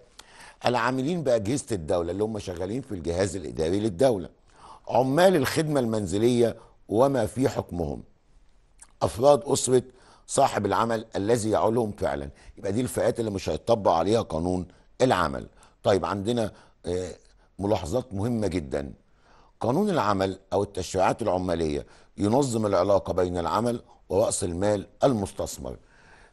العاملين بأجهزة الدولة اللي هم شغالين في الجهاز الإداري للدولة عمال الخدمة المنزلية وما في حكمهم أفراد أسرة صاحب العمل الذي يعولهم فعلا يبقى دي الفئات اللي مش هيطبق عليها قانون العمل طيب عندنا آه، ملاحظات مهمة جدا قانون العمل أو التشريعات العمالية ينظم العلاقة بين العمل ورأس المال المستثمر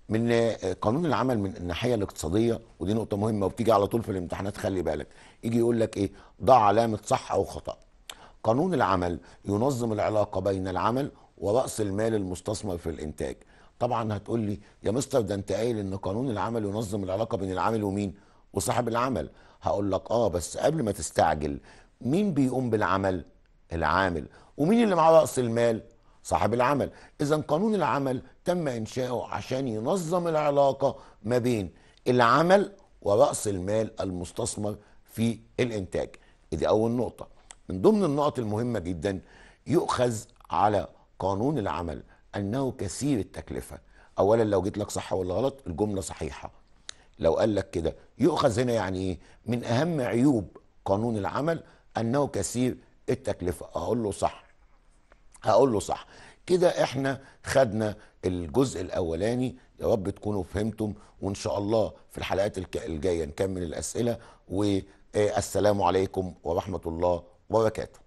من آه، قانون العمل من الناحية الاقتصادية ودي نقطة مهمة وبتيجي على طول في الامتحانات خلي بالك يجي يقول لك إيه ضع علامة صح أو خطأ قانون العمل ينظم العلاقة بين العمل ورأس المال المستثمر في الإنتاج طبعا هتقول لي يا مستر ده انت قايل ان قانون العمل ينظم العلاقه بين العامل ومين وصاحب العمل هقول لك اه بس قبل ما تستعجل مين بيقوم بالعمل العامل ومين اللي معاه راس المال صاحب العمل اذا قانون العمل تم انشاؤه عشان ينظم العلاقه ما بين العمل وراس المال المستثمر في الانتاج دي اول نقطه من ضمن النقط المهمه جدا يؤخذ على قانون العمل انه كثير التكلفه اولا لو جيت لك صح ولا غلط الجمله صحيحه لو قال لك كده يؤخذ هنا يعني ايه من اهم عيوب قانون العمل انه كثير التكلفه اقول له صح هقول له صح كده احنا خدنا الجزء الاولاني يا رب تكونوا فهمتم وان شاء الله في الحلقات الجايه نكمل الاسئله والسلام عليكم ورحمه الله وبركاته